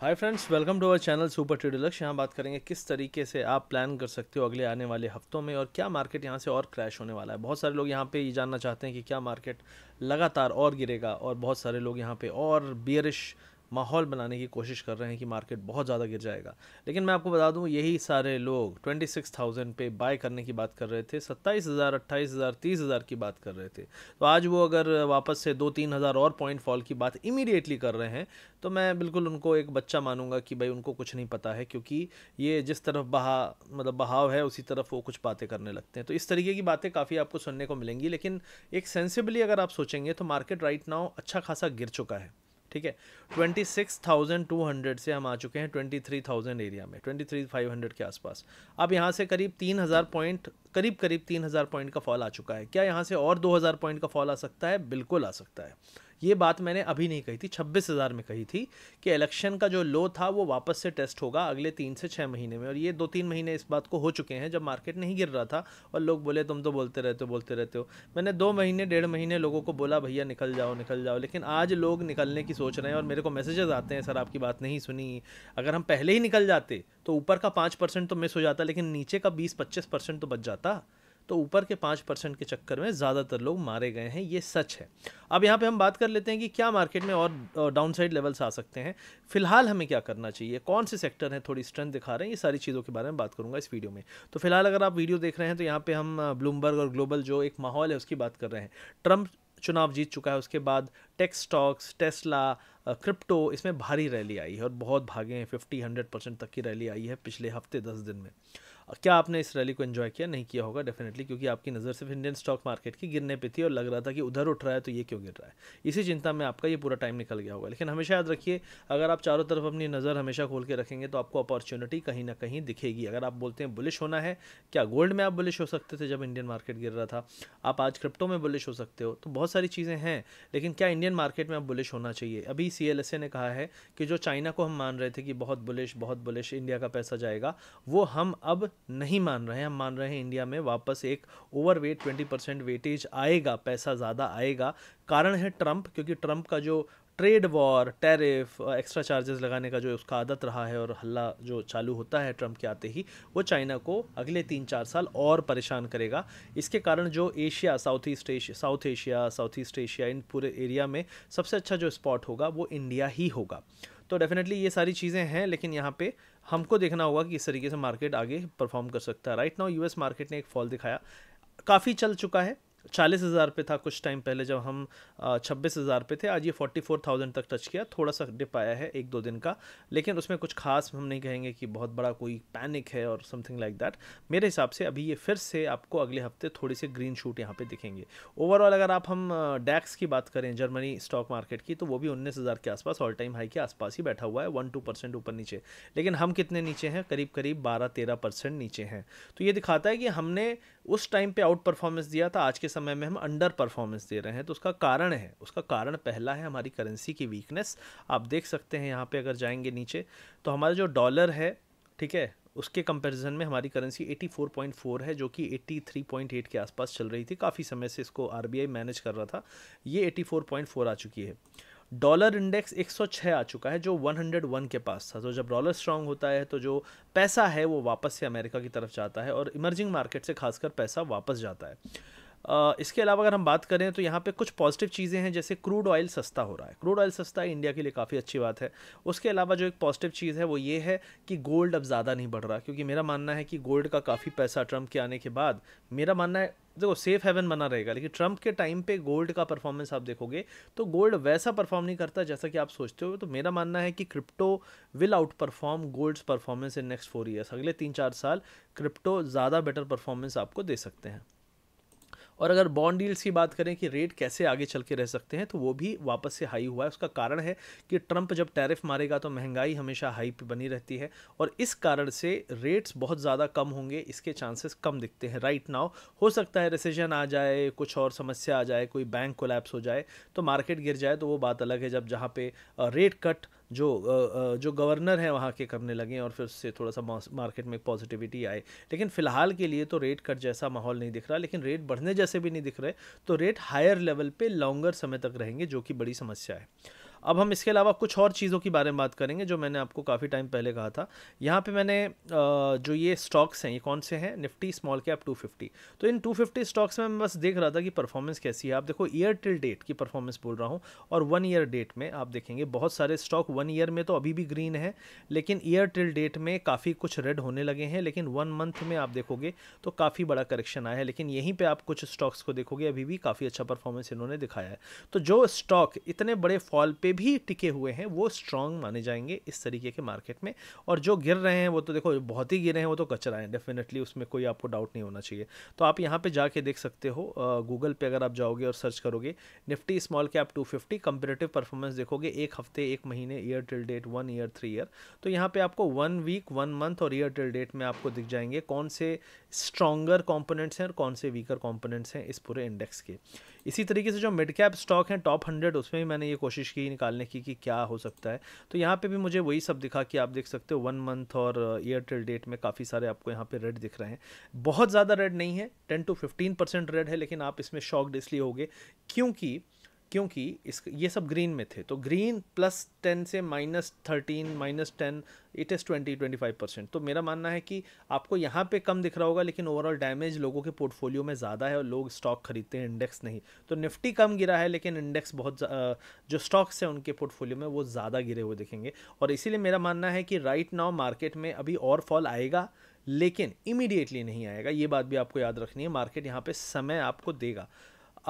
hi friends welcome to our channel super trade Lakshya यहाँ बात करेंगे किस तरीके से आप प्लान कर सकते हो अगले आने वाले हफ्तों में और क्या मार्केट यहाँ से और क्रैश होने वाला है बहुत सारे लोग यहाँ पे ये जानना चाहते हैं कि क्या मार्केट लगातार और गिरेगा और बहुत सारे लोग यहाँ पे और बियरिश माहौल बनाने की कोशिश कर रहे हैं कि मार्केट बहुत ज़्यादा गिर जाएगा लेकिन मैं आपको बता दूं यही सारे लोग ट्वेंटी सिक्स थाउजेंड पे बाय करने की बात कर रहे थे सत्ताईस हज़ार अट्ठाईस हज़ार तीस हज़ार की बात कर रहे थे तो आज वो अगर वापस से दो तीन हज़ार और पॉइंट फॉल की बात इमीडिएटली कर रहे हैं तो मैं बिल्कुल उनको एक बच्चा मानूंगा कि भाई उनको कुछ नहीं पता है क्योंकि ये जिस तरफ बहा मतलब बहाव है उसी तरफ वो कुछ बातें करने लगते हैं तो इस तरीके की बातें काफ़ी आपको सुनने को मिलेंगी लेकिन एक सेंसिबली अगर आप सोचेंगे तो मार्केट राइट नाउ अच्छा खासा गिर चुका है ठीक है twenty six thousand two hundred से हम आ चुके हैं ट्वेंटी थ्री थाउजेंड एरिया में ट्वेंटी थ्री फाइव हंड्रेड के आसपास अब यहाँ से करीब तीन हज़ार पॉइंट करीब करीब तीन हज़ार पॉइंट का फॉल आ चुका है क्या यहाँ से और दो हज़ार पॉइंट का फॉल आ सकता है बिल्कुल आ सकता है ये बात मैंने अभी नहीं कही थी छब्बीस हज़ार में कही थी कि इलेक्शन का जो लो था वो वापस से टेस्ट होगा अगले तीन से छः महीने में और ये दो तीन महीने इस बात को हो चुके हैं जब मार्केट नहीं गिर रहा था और लोग बोले तुम तो बोलते रहते हो बोलते रहते हो मैंने दो महीने डेढ़ महीने लोगों को बोला भैया निकल जाओ निकल जाओ लेकिन आज लोग निकलने की सोच रहे हैं और मेरे को मैसेजेस आते हैं सर आपकी बात नहीं सुनी अगर हम पहले ही निकल जाते तो ऊपर का पाँच परसेंट तो मिस हो जाता लेकिन नीचे का बीस पच्चीस परसेंट तो बच जाता तो ऊपर के पाँच परसेंट के चक्कर में ज़्यादातर लोग मारे गए हैं ये सच है अब यहाँ पे हम बात कर लेते हैं कि क्या मार्केट में और डाउनसाइड लेवल्स आ सकते हैं फिलहाल हमें क्या करना चाहिए कौन से सेक्टर हैं थोड़ी स्ट्रेंथ दिखा रहे हैं ये सारी चीज़ों के बारे में बात करूँगा इस वीडियो में तो फिलहाल अगर आप वीडियो देख रहे हैं तो यहाँ पर हम ब्लूमबर्ग और ग्लोबल जो एक माहौल है उसकी बात कर रहे हैं ट्रंप चुनाव जीत चुका है उसके बाद टेक्स स्टॉक्स टेस्ला क्रिप्टो इसमें भारी रैली आई है और बहुत भागे हैं फिफ्टी हंड्रेड परसेंट तक की रैली आई है पिछले हफ्ते दस दिन में क्या आपने इस रैली को एंजॉय किया नहीं किया होगा डेफिनेटली क्योंकि आपकी नज़र सिर्फ इंडियन स्टॉक मार्केट की गिरने पर थी और लग रहा था कि उधर उठ रहा है तो ये क्यों गिर रहा है इसी चिंता में आपका ये पूरा टाइम निकल गया होगा लेकिन हमेशा याद रखिए अगर आप चारों तरफ अपनी नज़र हमेशा खोल के रखेंगे तो आपको अपॉर्चुनिटी कहीं ना कहीं दिखेगी अगर आप बोलते हैं बुलिश होना है क्या गोल्ड में आप बुलिश हो सकते थे जब इंडियन मार्केट गिर रहा था आप आज क्रिप्टो में बुलिश हो सकते हो तो बहुत सारी चीज़ें हैं लेकिन क्या इंडियन मार्केट में आप बुलिश होना चाहिए अभी सी ने कहा है कि जो चाइना को हम मान रहे थे कि बहुत बुलिश बहुत बुलिश इंडिया का पैसा जाएगा वो हम अब नहीं मान रहे हैं हम मान रहे हैं इंडिया में वापस एक overweight twenty percent weightage आएगा पैसा ज़्यादा आएगा कारण है ट्रंप क्योंकि ट्रंप का जो trade war tariff extra charges लगाने का जो उसका आदत रहा है और हल्ला जो चालू होता है ट्रंप के आते ही वो चाइना को अगले तीन चार साल और परेशान करेगा इसके कारण जो Asia south east Asia south Asia south east Asia इन पूरे एरिया में सबसे अच्छा जो स्पॉट होगा वो इंडिया ही होगा तो डेफिनेटली ये सारी चीज़ें हैं लेकिन यहाँ पे हमको देखना होगा कि इस तरीके से मार्केट आगे परफॉर्म कर सकता है राइट नाउ यूएस मार्केट ने एक फॉल दिखाया काफ़ी चल चुका है चालीस हज़ार पे था कुछ टाइम पहले जब हम छब्बीस हज़ार पे थे आज ये फोर्टी फोर थाउजेंड तक टच किया थोड़ा सा डिप आया है एक दो दिन का लेकिन उसमें कुछ खास हम नहीं कहेंगे कि बहुत बड़ा कोई पैनिक है और समथिंग लाइक दैट मेरे हिसाब से अभी ये फिर से आपको अगले हफ्ते थोड़ी सी ग्रीन शूट यहाँ पर दिखेंगे ओवरऑल अगर आप हम डैक्स की बात करें जर्मनी स्टॉक मार्केट की तो वो भी उन्नीस हज़ार के आसपास ऑल टाइम हाई के आसपास ही बैठा हुआ है वन टू परसेंट ऊपर नीचे लेकिन हम कितने नीचे हैं करीब करीब बारह तेरह परसेंट नीचे हैं तो ये दिखाता है कि हमने उस टाइम पर आउट परफॉर्मेंस दिया था आज के समय में हम अंडर परफॉर्मेंस दे रहे हैं तो उसका कारण है उसका कारण पहला है हमारी करेंसी की वीकनेस आप देख सकते हैं यहाँ पे अगर जाएंगे नीचे तो हमारा जो डॉलर है ठीक है उसके कंपैरिजन में हमारी करेंसी 84.4 है जो कि 83.8 के आसपास चल रही थी काफ़ी समय से इसको आर मैनेज कर रहा था ये 84.4 आ चुकी है डॉलर इंडेक्स 106 आ चुका है जो 101 के पास था तो जब डॉलर स्ट्रांग होता है तो जो पैसा है वो वापस से अमेरिका की तरफ जाता है और इमर्जिंग मार्केट से खासकर पैसा वापस जाता है इसके अलावा अगर हम बात करें तो यहाँ पे कुछ पॉजिटिव चीज़ें हैं जैसे क्रूड ऑयल सस्ता हो रहा है क्रूड ऑयल सस्ता है इंडिया के लिए काफ़ी अच्छी बात है उसके अलावा जो एक पॉजिटिव चीज़ है वो ये है कि गोल्ड अब ज़्यादा नहीं बढ़ रहा क्योंकि मेरा मानना है कि गोल्ड का काफ़ी पैसा ट्रंप के आने के बाद मेरा मानना है देखो सेफ हेवन बना रहेगा लेकिन ट्रंप के टाइम पे गोल्ड का परफॉर्मेंस आप देखोगे तो गोल्ड वैसा परफॉर्म नहीं करता जैसा कि आप सोचते हो तो मेरा मानना है कि crypto will outperform gold's performance in next four years अगले तीन चार साल क्रिप्टो ज़्यादा बेटर परफॉर्मेंस आपको दे सकते हैं और अगर बॉन्ड डील्स की बात करें कि रेट कैसे आगे चल के रह सकते हैं तो वो भी वापस से हाई हुआ है उसका कारण है कि ट्रंप जब टैरिफ मारेगा तो महंगाई हमेशा हाई पे बनी रहती है और इस कारण से रेट्स बहुत ज़्यादा कम होंगे इसके चांसेस कम दिखते हैं राइट नाउ हो सकता है रिसीजन आ जाए कुछ और समस्या आ जाए कोई बैंक कोलैप्स हो जाए तो मार्केट गिर जाए तो वो बात अलग है जब जहाँ पे रेट कट जो जो गवर्नर हैं वहाँ के करने लगे और फिर उससे थोड़ा सा मार्केट में पॉजिटिविटी आए लेकिन फ़िलहाल के लिए तो रेट कट जैसा माहौल नहीं दिख रहा लेकिन रेट बढ़ने जैसे भी नहीं दिख रहे तो रेट हायर लेवल पर लॉन्गर समय तक रहेंगे जो कि बड़ी समस्या है अब हम इसके अलावा कुछ और चीज़ों के बारे में बात करेंगे जो मैंने आपको काफ़ी टाइम पहले कहा था यहाँ पे मैंने जो ये स्टॉक्स हैं ये कौन से हैं निफ्टी स्मॉल कैप 250 तो इन 250 स्टॉक्स में मैं बस देख रहा था कि परफॉर्मेंस कैसी है आप देखो ईयर टिल डेट की परफॉर्मेंस बोल रहा हूँ और वन ईयर डेट में आप देखेंगे बहुत सारे स्टॉक वन ईयर में तो अभी भी ग्रीन है लेकिन ईयर टिल डेट में काफ़ी कुछ रेड होने लगे हैं लेकिन वन मंथ में आप देखोगे तो काफ़ी बड़ा करेक्शन आया है लेकिन यहीं पर आप कुछ स्टॉक्स को देखोगे अभी भी काफ़ी अच्छा परफॉर्मेंस इन्होंने दिखाया है तो जो स्टॉक इतने बड़े फॉल पे भी टिके हुए हैं वो स्ट्रांग माने जाएंगे इस तरीके के मार्केट में और जो गिर रहे हैं वो तो देखो बहुत ही गिरे हैं वो तो कचरा है डेफिनेटली उसमें कोई आपको डाउट नहीं होना चाहिए तो आप यहाँ पर जाके देख सकते हो गूगल पर अगर आप जाओगे और सर्च करोगे Nifty small cap two fifty comparative performance देखोगे एक हफ्ते एक महीने year till date one year three year तो यहाँ पे आपको वन वीक वन मंथ और ईयर टिल डेट में आपको दिख जाएंगे कौन से स्ट्रॉन्गर कॉम्पोनेंट्स हैं और कौन से वीकर कॉम्पोनेंट्स हैं इस पूरे इंडेक्स के इसी तरीके से जो मिड कैप स्टॉक हैं टॉप हंड्रेड उसमें भी मैंने ये कोशिश की निकालने की कि क्या हो सकता है तो यहाँ पे भी मुझे वही सब दिखा कि आप देख सकते हो वन मंथ और ईयर टिल डेट में काफ़ी सारे आपको यहाँ पे रेड दिख रहे हैं बहुत ज़्यादा रेड नहीं है ten to fifteen percent red है लेकिन आप इसमें शॉकड इसलिए होगे क्योंकि क्योंकि इस ये सब ग्रीन में थे तो ग्रीन प्लस टेन से minus thirteen minus ten it is twenty twenty five percent तो मेरा मानना है कि आपको यहाँ पे कम दिख रहा होगा लेकिन ओवरऑल डैमेज लोगों के पोर्टफोलियो में ज़्यादा है और लोग स्टॉक खरीदते हैं इंडेक्स नहीं तो निफ्टी कम गिरा है लेकिन इंडेक्स बहुत जो स्टॉक्स हैं उनके पोर्टफोलियो में वो ज़्यादा गिरे हुए दिखेंगे और इसीलिए मेरा मानना है कि राइट नाउ मार्केट में अभी और फॉल आएगा लेकिन इमीडिएटली नहीं आएगा ये बात भी आपको याद रखनी है मार्केट यहाँ पर समय आपको देगा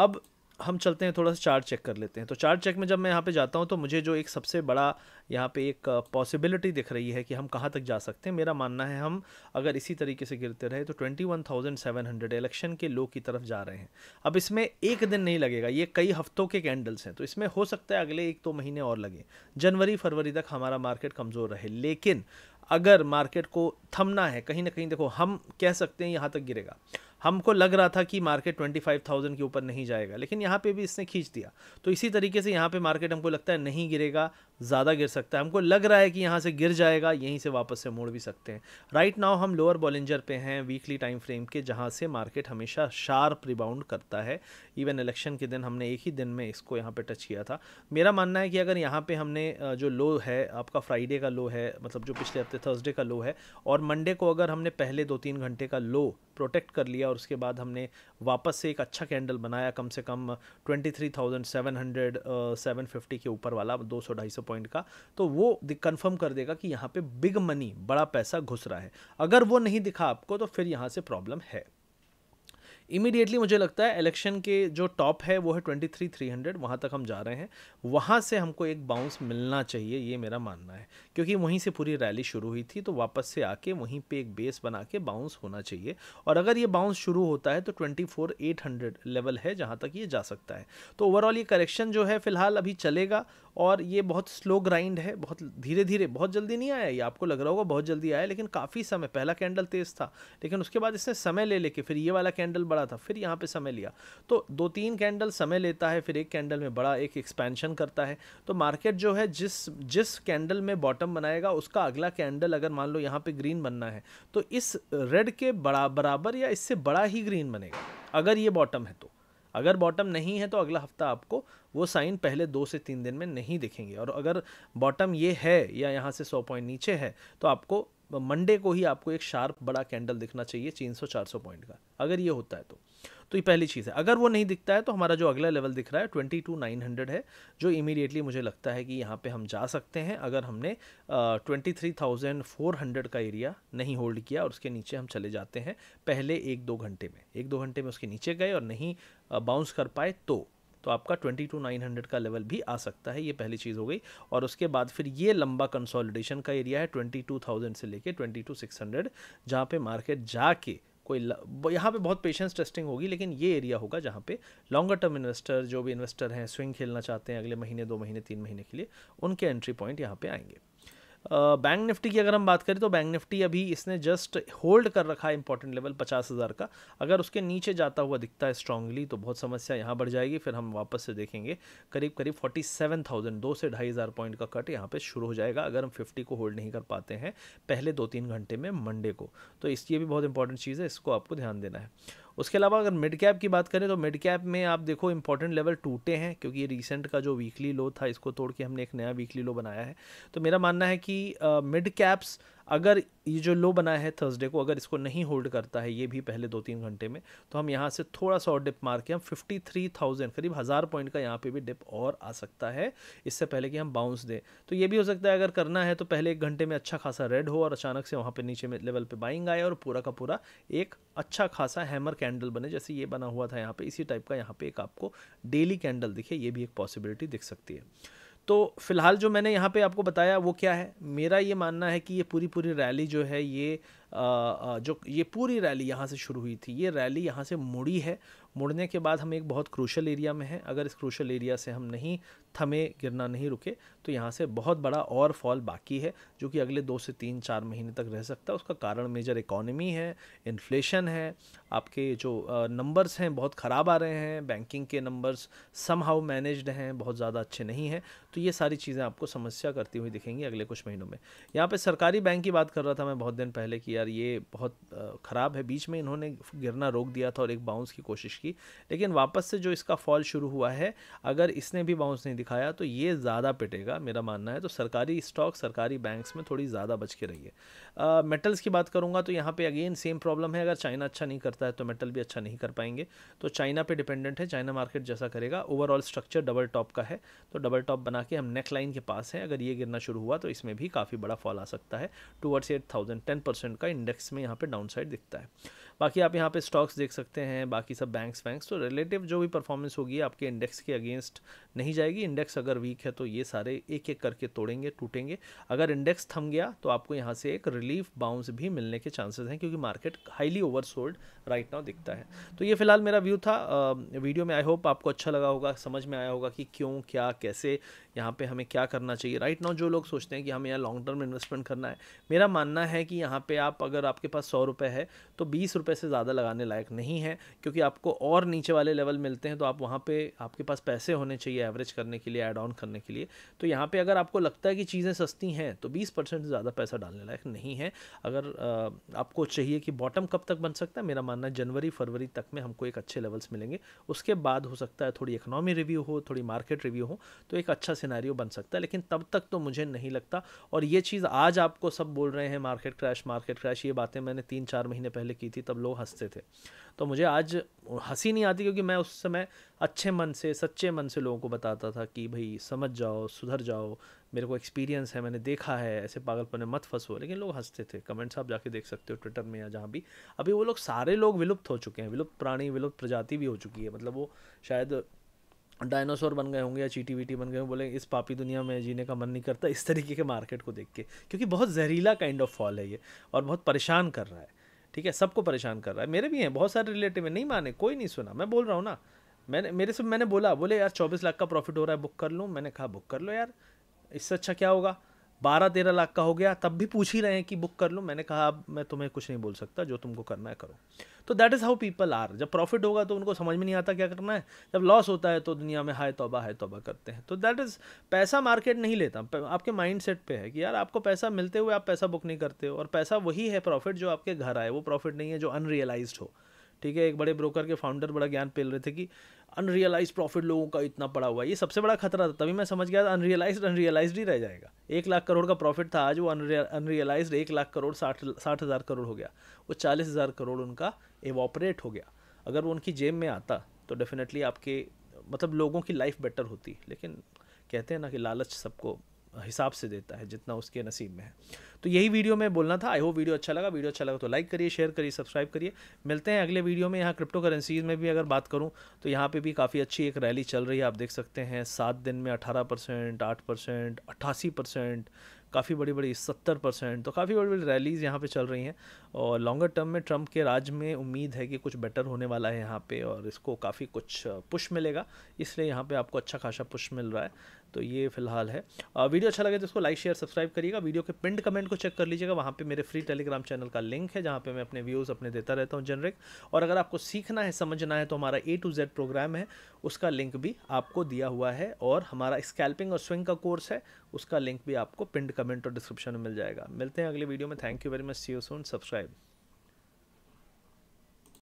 अब हम चलते हैं थोड़ा सा चार्ट चेक कर लेते हैं तो चार्ट चेक में जब मैं यहाँ पे जाता हूँ तो मुझे जो एक सबसे बड़ा यहाँ पे एक पॉसिबिलिटी दिख रही है कि हम कहाँ तक जा सकते हैं मेरा मानना है हम अगर इसी तरीके से गिरते रहे तो twenty one thousand seven hundred election के लो की तरफ जा रहे हैं अब इसमें एक दिन नहीं लगेगा ये कई हफ्तों के कैंडल्स हैं तो इसमें हो सकता है अगले एक दो तो महीने और लगे जनवरी फरवरी तक हमारा मार्केट कमज़ोर रहे लेकिन अगर मार्केट को थमना है कहीं ना कहीं देखो हम कह सकते हैं यहाँ तक गिरेगा हमको लग रहा था कि मार्केट 25,000 के ऊपर नहीं जाएगा लेकिन यहाँ पे भी इसने खींच दिया तो इसी तरीके से यहाँ पे मार्केट हमको लगता है नहीं गिरेगा ज़्यादा गिर सकता है हमको लग रहा है कि यहाँ से गिर जाएगा यहीं से वापस से मोड़ भी सकते हैं राइट नाउ हम लोअर बॉलेंजर पे हैं वीकली टाइम फ्रेम के जहाँ से मार्केट हमेशा शार्प रिबाउंड करता है इवन इलेक्शन के दिन हमने एक ही दिन में इसको यहाँ पे टच किया था मेरा मानना है कि अगर यहाँ पे हमने जो लो है आपका फ्राइडे का लो है मतलब जो पिछले हफ्ते थर्सडे का लो है और मंडे को अगर हमने पहले दो तीन घंटे का लो प्रोटेक्ट कर लिया और उसके बाद हमने वापस से एक अच्छा कैंडल बनाया कम से कम twenty three thousand seven hundred seven fifty के ऊपर वाला दो सौ ढाई सौ पॉइंट का तो वो कंफर्म कर देगा कि यहाँ पे बिग मनी बड़ा पैसा घुस रहा है अगर वो नहीं दिखा आपको तो फिर यहाँ से प्रॉब्लम है इमीडिएटली मुझे लगता है इलेक्शन के जो टॉप है वो है ट्वेंटी थ्री थ्री हंड्रेड वहाँ तक हम जा रहे हैं वहाँ से हमको एक बाउंस मिलना चाहिए ये मेरा मानना है क्योंकि वहीं से पूरी रैली शुरू हुई थी तो वापस से आके वहीं पे एक बेस बना के बाउंस होना चाहिए और अगर ये बाउंस शुरू होता है तो twenty four eight hundred level है जहाँ तक ये जा सकता है तो ओवरऑल ये करेक्शन जो है फिलहाल अभी चलेगा और ये बहुत स्लो ग्राइंड है बहुत धीरे धीरे बहुत जल्दी नहीं आया ये आपको लग रहा होगा बहुत जल्दी आया लेकिन काफ़ी समय पहला कैंडल तेज़ था लेकिन उसके बाद इसने समय ले लेके फिर ये वाला कैंडल बड़ा था फिर यहाँ पर समय लिया तो दो तीन कैंडल समय लेता है फिर एक कैंडल में बड़ा एक एक्सपेंशन करता है तो मार्केट जो है जिस जिस कैंडल में बॉटम बनाएगा उसका अगला कैंडल अगर मान लो यहाँ पर ग्रीन बनना है तो इस रेड के बड़ा बराबर या इससे बड़ा ही ग्रीन बनेगा अगर ये बॉटम है तो अगर बॉटम नहीं है तो अगला हफ्ता आपको वो साइन पहले दो से तीन दिन में नहीं दिखेंगे और अगर बॉटम ये है या यहाँ से सौ पॉइंट नीचे है तो आपको मंडे को ही आपको एक शार्प बड़ा कैंडल दिखना चाहिए तीन सौ चार सौ पॉइंट का अगर ये होता है तो तो ये पहली चीज़ है अगर वो नहीं दिखता है तो हमारा जो अगला लेवल दिख रहा है ट्वेंटी टू नाइन हंड्रेड है जो इमीडिएटली मुझे लगता है कि यहाँ पे हम जा सकते हैं अगर हमने twenty three thousand four hundred का एरिया नहीं होल्ड किया और उसके नीचे हम चले जाते हैं पहले एक दो घंटे में एक दो घंटे में उसके नीचे गए और नहीं बाउंस कर पाए तो तो आपका ट्वेंटी टू नाइन हंड्रेड का लेवल भी आ सकता है ये पहली चीज़ हो गई और उसके बाद फिर ये लंबा कंसोलिडेशन का एरिया है ट्वेंटी टू थाउजेंड से लेके ट्वेंटी टू सिक्स हंड्रेड जहाँ पे मार्केट जाके कोई यहाँ पे बहुत पेशेंस टेस्टिंग होगी लेकिन ये एरिया होगा जहाँ पे लॉन्गर टर्म इन्वेस्टर जो भी इन्वेस्टर हैं स्विंग खेलना चाहते हैं अगले महीने दो महीने तीन महीने के लिए उनके एंट्री पॉइंट यहाँ पे आएंगे बैंक निफ्टी की अगर हम बात करें तो बैंक निफ्टी अभी इसने जस्ट होल्ड कर रखा है इंपॉर्टेंट लेवल पचास हज़ार का अगर उसके नीचे जाता हुआ दिखता है स्ट्रांगली तो बहुत समस्या यहाँ बढ़ जाएगी फिर हम वापस से देखेंगे करीब करीब फोर्टी सेवन थाउजेंड दो से ढाई हज़ार पॉइंट का कट यहाँ पे शुरू हो जाएगा अगर हम फिफ्टी को होल्ड नहीं कर पाते हैं पहले दो तीन घंटे में मंडे को तो इसकी भी बहुत इंपॉर्टेंट चीज़ है इसको आपको ध्यान देना है उसके अलावा अगर मिड कैप की बात करें तो मिड कैप में आप देखो इंपॉर्टेंट लेवल टूटे हैं क्योंकि ये रिसेंट का जो वीकली लो था इसको तोड़ के हमने एक नया वीकली लो बनाया है तो मेरा मानना है कि मिड uh, कैप्स अगर ये जो लो बना है थर्सडे को अगर इसको नहीं होल्ड करता है ये भी पहले दो तीन घंटे में तो हम यहाँ से थोड़ा सा और डिप मार के हम फिफ्टी थ्री थाउजेंड करीब हज़ार पॉइंट का यहाँ पे भी डिप और आ सकता है इससे पहले कि हम बाउंस दें तो ये भी हो सकता है अगर करना है तो पहले एक घंटे में अच्छा खासा रेड हो और अचानक से वहाँ पर नीचे में लेवल पर बाइंग आए और पूरा का पूरा एक अच्छा खासा हैमर कैंडल बने जैसे ये बना हुआ था यहाँ पर इसी टाइप का यहाँ पर एक आपको डेली कैंडल दिखे ये भी एक पॉसिबिलिटी दिख सकती है तो फ़िलहाल जो मैंने यहाँ पे आपको बताया वो क्या है मेरा ये मानना है कि ये पूरी पूरी रैली जो है ये आ, जो ये पूरी रैली यहाँ से शुरू हुई थी ये रैली यहाँ से मुड़ी है मुड़ने के बाद हम एक बहुत क्रूशल एरिया में हैं अगर इस क्रूशल एरिया से हम नहीं थमे गिरना नहीं रुके तो यहाँ से बहुत बड़ा और फॉल बाकी है जो कि अगले दो से तीन चार महीने तक रह सकता है उसका कारण मेजर इकोनॉमी है इन्फ्लेशन है आपके जो नंबर्स हैं बहुत ख़राब आ रहे हैं बैंकिंग के नंबर्स सम हाउ मैनेज्ड हैं बहुत ज़्यादा अच्छे नहीं हैं तो ये सारी चीज़ें आपको समस्या करती हुई दिखेंगी अगले कुछ महीनों में यहाँ पर सरकारी बैंक की बात कर रहा था मैं बहुत दिन पहले कि यार ये बहुत ख़राब है बीच में इन्होंने गिरना रोक दिया था और एक बाउंस की कोशिश की लेकिन वापस से जो इसका फॉल शुरू हुआ है अगर इसने भी बाउंस नहीं दिखाया तो ये ज़्यादा पिटेगा मेरा मानना है तो सरकारी स्टॉक सरकारी बैंक्स में थोड़ी ज़्यादा बच के रहिए मेटल्स की बात करूँगा तो यहाँ पर अगेन सेम प्रॉब्लम है अगर चाइना अच्छा नहीं करता है तो मेटल भी अच्छा नहीं कर पाएंगे तो चाइना पर डिपेंडेंट है चाइना मार्केट जैसा करेगा ओवरऑल स्ट्रक्चर डबल टॉप का है तो डबल टॉप बना के हम नेक लाइन के पास हैं अगर ये गिरना शुरू हुआ तो इसमें भी काफ़ी बड़ा फॉल आ सकता है towards eight thousand ten percent का इंडेक्स में यहाँ पे डाउन साइड दिखता है बाकी आप यहाँ पे स्टॉक्स देख सकते हैं बाकी सब बैंक्स वैंक्स तो रिलेटिव जो भी परफॉर्मेंस होगी आपके इंडेक्स के अगेंस्ट नहीं जाएगी इंडेक्स अगर वीक है तो ये सारे एक एक करके तोड़ेंगे टूटेंगे अगर इंडेक्स थम गया तो आपको यहाँ से एक रिलीफ बाउंस भी मिलने के चांसेस हैं क्योंकि market highly oversold right now दिखता है तो ये फिलहाल मेरा व्यू था वीडियो में आई होप आपको अच्छा लगा होगा समझ में आया होगा कि क्यों क्या कैसे यहाँ पे हमें क्या करना चाहिए राइट नाउ जो लोग सोचते हैं कि हमें यहाँ लॉन्ग टर्म इन्वेस्टमेंट करना है मेरा मानना है कि यहाँ पे आप अगर आपके पास सौ रुपये है तो बीस रुपये से ज़्यादा लगाने लायक नहीं है क्योंकि आपको और नीचे वाले लेवल मिलते हैं तो आप वहाँ पर आपके पास पैसे होने चाहिए एवरेज करने के लिए एड ऑन करने के लिए तो यहाँ पर अगर आपको लगता है कि चीज़ें सस्ती हैं तो बीस से ज़्यादा पैसा डालने लायक नहीं है अगर आपको चाहिए कि बॉटम कब तक बन सकता है मेरा मानना है जनवरी फरवरी तक में हमको एक अच्छे लेवल्स मिलेंगे उसके बाद हो सकता है थोड़ी इकोनॉमी रिव्यू हो थोड़ी मार्केट रिव्यू हो तो एक अच्छा सिनेरियो बन सकता है लेकिन तब तक तो मुझे नहीं लगता और ये चीज़ आज आपको सब बोल रहे हैं मार्केट क्रैश मार्केट क्रैश ये बातें मैंने तीन चार महीने पहले की थी तब लोग हंसते थे तो मुझे आज हंसी नहीं आती क्योंकि मैं उस समय अच्छे मन से सच्चे मन से लोगों को बताता था कि भाई समझ जाओ सुधर जाओ मेरे को एक्सपीरियंस है मैंने देखा है ऐसे पागलपन में मत फंसो लेकिन लोग हंसते थे कमेंट्स आप जाके देख सकते हो ट्विटर में या जहाँ भी अभी वो लोग सारे लोग विलुप्त हो चुके हैं विलुप्त प्राणी विलुप्त प्रजाति भी हो चुकी है मतलब वो शायद डायनासोर बन गए होंगे या चीटी वीटी बन गए होंगे बोले इस पापी दुनिया में जीने का मन नहीं करता इस तरीके के मार्केट को देख के क्योंकि बहुत जहरीला काइंड ऑफ फॉल है ये और बहुत परेशान कर रहा है ठीक है सबको परेशान कर रहा है मेरे भी हैं बहुत सारे रिलेटिव हैं नहीं माने कोई नहीं सुना मैं बोल रहा हूँ ना मैंने मेरे से मैंने बोला बोले यार चौबीस लाख का प्रॉफिट हो रहा है बुक कर लूँ मैंने कहा बुक कर लो यार इससे अच्छा क्या होगा बारह तेरह लाख का हो गया तब भी पूछ ही रहे हैं कि बुक कर लो मैंने कहा अब मैं तुम्हें कुछ नहीं बोल सकता जो तुमको करना है करो तो that is how people are जब प्रॉफिट होगा तो उनको समझ में नहीं आता क्या करना है जब लॉस होता है तो दुनिया में हाय तोबा हाय तोबा करते हैं तो दैट इज़ पैसा मार्केट नहीं लेता आपके माइंड सेट पर है कि यार आपको पैसा मिलते हुए आप पैसा बुक नहीं करते हो और पैसा वही है प्रॉफिट जो आपके घर आए वो प्रॉफिट नहीं है जो अनरियलाइज हो ठीक है एक बड़े ब्रोकर के फाउंडर बड़ा ज्ञान पेल रहे थे कि अनरियलाइज प्रॉफिट लोगों का इतना पड़ा हुआ है ये सबसे बड़ा खतरा था तभी मैं समझ गया था अनरियलाइज अनरियलाइज ही रह जाएगा एक लाख करोड़ का प्रॉफिट था आज वो अनरियलाइज एक लाख करोड़ साठ साठ हज़ार करोड़ हो गया वो चालीस हज़ार करोड़ उनका एवॉपरेट हो गया अगर वो उनकी जेब में आता तो डेफिनेटली आपके मतलब लोगों की लाइफ बेटर होती लेकिन कहते हैं ना कि लालच सबको हिसाब से देता है जितना उसके नसीब में है तो यही वीडियो में बोलना था आई होप वीडियो अच्छा लगा वीडियो अच्छा लगा तो लाइक करिए शेयर करिए सब्सक्राइब करिए मिलते हैं अगले वीडियो में यहाँ क्रिप्टो करेंसीज में भी अगर बात करूँ तो यहाँ पर भी काफ़ी अच्छी एक रैली चल रही है आप देख सकते हैं सात दिन में अठारह परसेंट आठ परसेंट अट्ठासी परसेंट काफ़ी बड़ी बड़ी सत्तर परसेंट तो काफ़ी बड़ी बड़ी रैलीज़ यहाँ पे चल रही हैं और लॉन्गर टर्म में ट्रम्प के राज में उम्मीद है कि कुछ बेटर होने वाला है यहाँ पे और इसको काफ़ी कुछ पुश मिलेगा इसलिए यहाँ पे आपको अच्छा खासा पुश मिल रहा है तो ये फिलहाल है वीडियो अच्छा लगे तो इसको लाइक शेयर सब्सक्राइब करिएगा वीडियो के पिंड कमेंट को चेक कर लीजिएगा वहाँ पे मेरे फ्री टेलीग्राम चैनल का लिंक है जहाँ पे मैं अपने व्यूज़ अपने देता रहता हूँ जनरिक और अगर आपको सीखना है समझना है तो हमारा ए टू जेड प्रोग्राम है उसका लिंक भी आपको दिया हुआ है और हमारा स्कैल्पिंग और स्विंग का कोर्स है उसका लिंक भी आपको पिंड कमेंट और डिस्क्रिप्शन में मिल जाएगा मिलते हैं अगले वीडियो में thank you very much see you soon subscribe